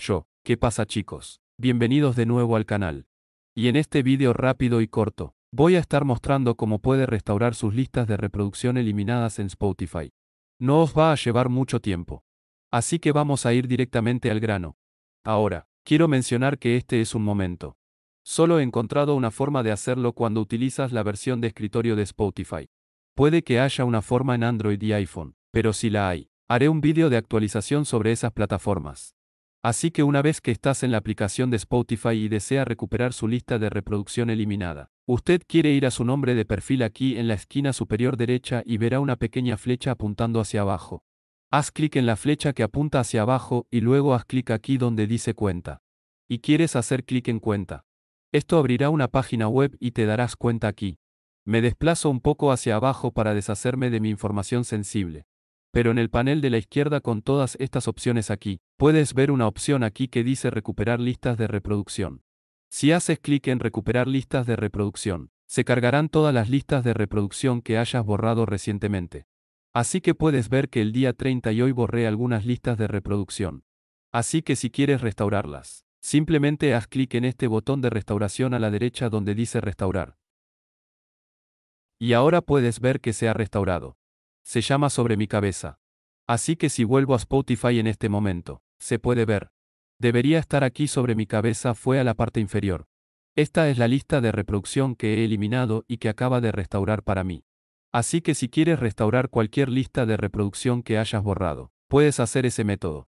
Yo, ¿qué pasa chicos? Bienvenidos de nuevo al canal. Y en este vídeo rápido y corto, voy a estar mostrando cómo puede restaurar sus listas de reproducción eliminadas en Spotify. No os va a llevar mucho tiempo. Así que vamos a ir directamente al grano. Ahora, quiero mencionar que este es un momento. Solo he encontrado una forma de hacerlo cuando utilizas la versión de escritorio de Spotify. Puede que haya una forma en Android y iPhone, pero si la hay, haré un vídeo de actualización sobre esas plataformas. Así que una vez que estás en la aplicación de Spotify y desea recuperar su lista de reproducción eliminada, usted quiere ir a su nombre de perfil aquí en la esquina superior derecha y verá una pequeña flecha apuntando hacia abajo. Haz clic en la flecha que apunta hacia abajo y luego haz clic aquí donde dice cuenta. Y quieres hacer clic en cuenta. Esto abrirá una página web y te darás cuenta aquí. Me desplazo un poco hacia abajo para deshacerme de mi información sensible. Pero en el panel de la izquierda con todas estas opciones aquí, puedes ver una opción aquí que dice recuperar listas de reproducción. Si haces clic en recuperar listas de reproducción, se cargarán todas las listas de reproducción que hayas borrado recientemente. Así que puedes ver que el día 30 y hoy borré algunas listas de reproducción. Así que si quieres restaurarlas, simplemente haz clic en este botón de restauración a la derecha donde dice restaurar. Y ahora puedes ver que se ha restaurado se llama sobre mi cabeza. Así que si vuelvo a Spotify en este momento, se puede ver. Debería estar aquí sobre mi cabeza fue a la parte inferior. Esta es la lista de reproducción que he eliminado y que acaba de restaurar para mí. Así que si quieres restaurar cualquier lista de reproducción que hayas borrado, puedes hacer ese método.